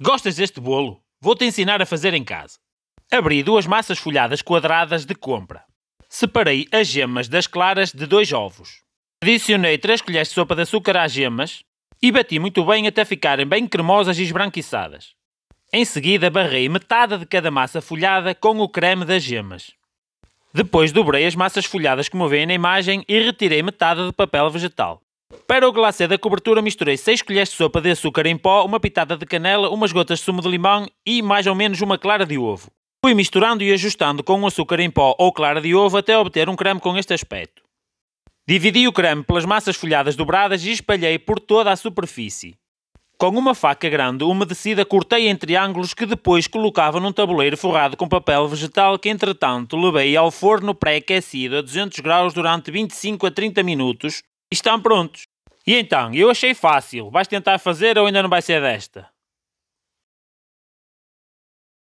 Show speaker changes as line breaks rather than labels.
Gostas deste bolo? Vou-te ensinar a fazer em casa. Abri duas massas folhadas quadradas de compra. Separei as gemas das claras de dois ovos. Adicionei 3 colheres de sopa de açúcar às gemas e bati muito bem até ficarem bem cremosas e esbranquiçadas. Em seguida, barrei metade de cada massa folhada com o creme das gemas. Depois dobrei as massas folhadas como veem na imagem e retirei metade do papel vegetal. Para o glacê da cobertura misturei 6 colheres de sopa de açúcar em pó, uma pitada de canela, umas gotas de sumo de limão e mais ou menos uma clara de ovo. Fui misturando e ajustando com o açúcar em pó ou clara de ovo até obter um creme com este aspecto. Dividi o creme pelas massas folhadas dobradas e espalhei por toda a superfície. Com uma faca grande umedecida, cortei em triângulos que depois colocava num tabuleiro forrado com papel vegetal que, entretanto, levei ao forno pré-aquecido a 200 graus durante 25 a 30 minutos, estão prontos. E então, eu achei fácil. Vais tentar fazer ou ainda não vai ser desta?